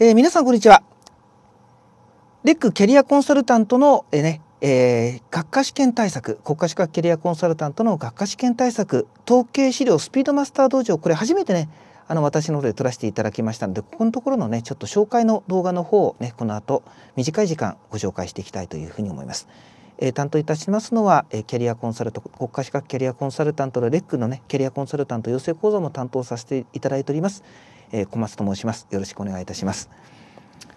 えー、皆さんこんにちは。レックキャリアコンサルタントの、えー、ね、えー、学科試験対策、国家資格キャリアコンサルタントの学科試験対策、統計資料スピードマスター道場、これ初めてね、あの私の方で撮らせていただきましたので、ここのところのね、ちょっと紹介の動画の方をね、この後短い時間ご紹介していきたいというふうに思います。え担当いたしますのは、えキャリアコンサルト国家資格キャリアコンサルタントのレックのねキャリアコンサルタント養成講座も担当させていただいております、えー、小松と申します。よろしくお願いいたします。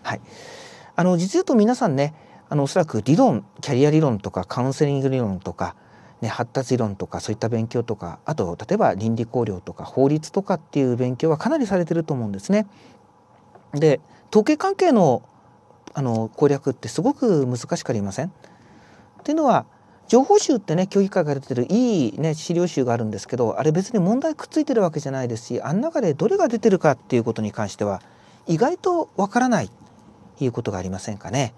はい。あの実言うと皆さんね、あのおそらく理論、キャリア理論とかカウンセリング理論とか。ね、発達理論とかそういった勉強とかあと例えば倫理考慮とか法律とかっていう勉強はかなりされてると思うんですね。で統計関係のあの攻略ってすごく難しくありませんっていうのは情報集ってね協議会から出てるいい、ね、資料集があるんですけどあれ別に問題くっついてるわけじゃないですしあん中でどれが出てるかっていうことに関しては意外とわからないということがありませんかね。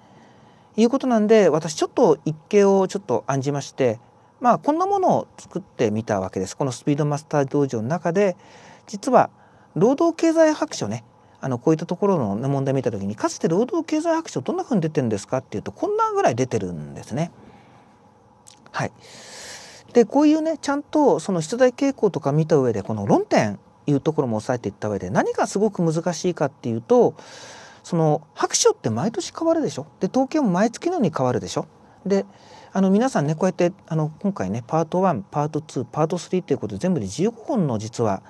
いうことなんで私ちょっと一計をちょっと案じましてまあこんなものを作ってみたわけですこのスピードマスター道場の中で実は労働経済白書ねあのこういったところの問題を見た時にかつて労働経済白書どんなふうに出てるんですかっていうとこんなぐらい出てるんですね。はい、でこういうねちゃんとその出題傾向とか見た上でこの論点いうところも押さえていった上で何がすごく難しいかっていうとその白書って毎年変わるでしょで統計も毎月のように変わるでしょであの皆さんねこうやってあの今回ねパート1パート2パート3っていうことで全部で15本の実は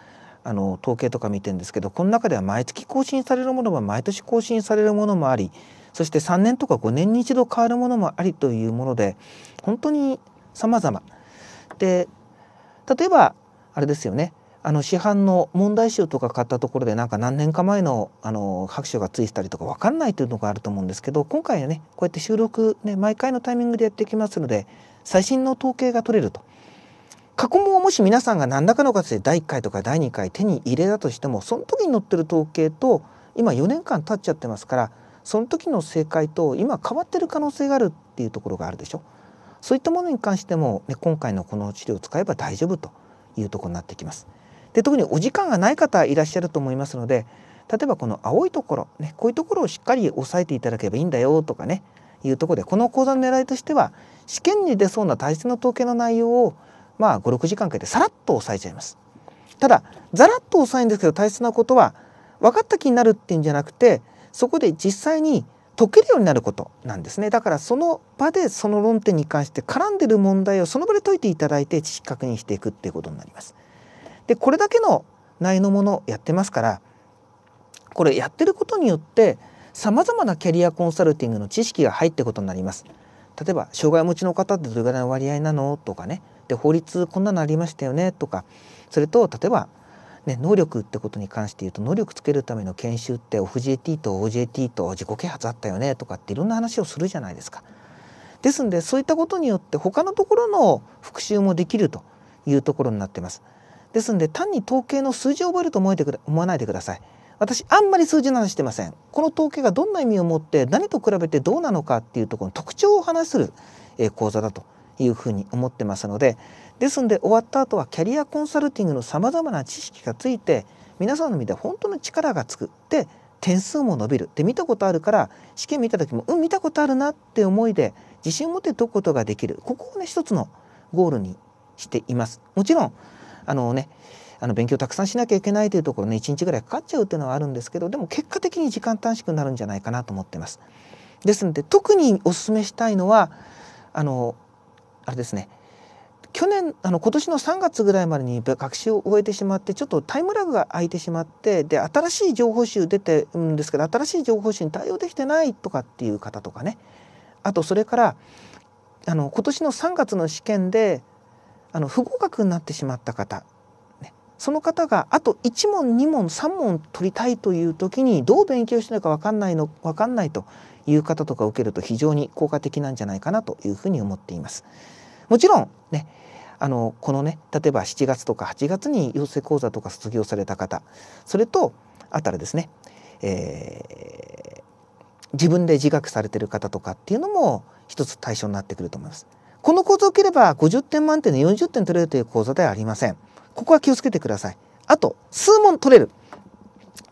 あの統計とか見てるんですけどこの中では毎月更新されるものも毎年更新されるものもありそして3年とか5年に一度変わるものもありというもので本当に様々で例えばあれですよねあの市販の問題集とか買ったところでなんか何年か前のあの拍手がついてたりとか分かんないというのがあると思うんですけど今回はねこうやって収録、ね、毎回のタイミングでやっていきますので最新の統計が取れると。過去問をもし皆さんが何らかの形で第1回とか第2回手に入れたとしてもその時に載ってる統計と今4年間経っちゃってますからその時の正解と今変わってる可能性があるっていうところがあるでしょ。そういったものに関しても、ね、今回のこの治療を使えば大丈夫というとこになってきます。で特にお時間がない方いらっしゃると思いますので例えばこの青いところ、ね、こういうところをしっかり押さえていただければいいんだよとかねいうとこでこの講座の狙いとしては試験に出そうな体質の統計の内容をまあ56時間かけてさらっと押さえちゃいます。ただざらっと押さえるんですけど大切なことは分かった気になるっていうんじゃなくてそこで実際に解けるようになることなんですねだからその場でその論点に関して絡んでる問題をその場で解いていただいて知識確認していくっていうことになります。でこれだけの内のものやってますからこれやってることによってさまざまなキャリアコンサルティングの知識が入ってことになります。例えば障害を持ちの方ってどれぐらいの割合なのとかねで法律こんなのありましたよねとかそれと例えばね、能力ってことに関して言うと能力つけるための研修って OFJT と OJT と自己啓発あったよねとかっていろんな話をするじゃないですか。ですんでそういったことによって他のところの復習もできるというところになってます。ですんで単に統計の数字を覚えると思えてく思わないでください。私あんまり数字の話してません。この統計がどんな意味を持って何と比べてどうなのかっていうところの特徴を話する講座だというふうに思ってますのでですんで終わった後はキャリアコンサルティングのさまざまな知識がついて皆さんの見て本当の力がつくて点数も伸びるって見たことあるから試験見た時もうん見たことあるなって思いで自信を持って解くことができるここをね一つのゴールにしています。もちろんあのねあの勉強たくさんしなきゃいけないというところね1日ぐらいかかっちゃうっていうのはあるんですけどでも結果的に時間短縮になるんじゃないかなと思ってます。ですので特にお勧めしたいのはあのあれですね去年あの今年の3月ぐらいまでに学習を終えてしまってちょっとタイムラグが空いてしまってで新しい情報集出てるんですけど新しい情報集に対応できてないとかっていう方とかねあとそれからあの今年の3月の試験であの不合格になってしまった方、ね、その方があと1問2問3問取りたいという時にどう勉強してるか分かんないの分かんないという方とか受けると非常に効果的なんじゃないかなというふうに思っています。もちろんねあのこのね例えば7月とか8月に養成講座とか卒業された方それとあったらですね、えー、自分で自学されてる方とかっていうのも一つ対象になってくると思います。この講座を受ければ50点満点で40点取れるという講座ではありません。ここは気をつけてください。あと数問取れる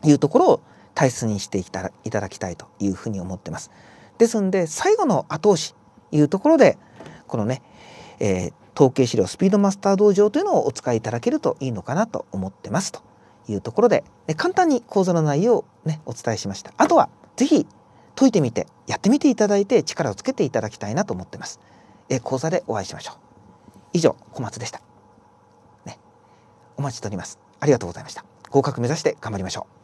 というところを大切にしていただきたいというふうに思ってます。ですんで最後の後押しというところでこのねえー、統計資料スピードマスター道場というのをお使いいただけるといいのかなと思ってますというところで、ね、簡単に講座の内容を、ね、お伝えしましたあとは是非解いてみてやってみていただいて力をつけていただきたいなと思ってます、えー、講座でお会いしましょう以上小松でした、ね、お待ちしておりますありがとうございました合格目指して頑張りましょう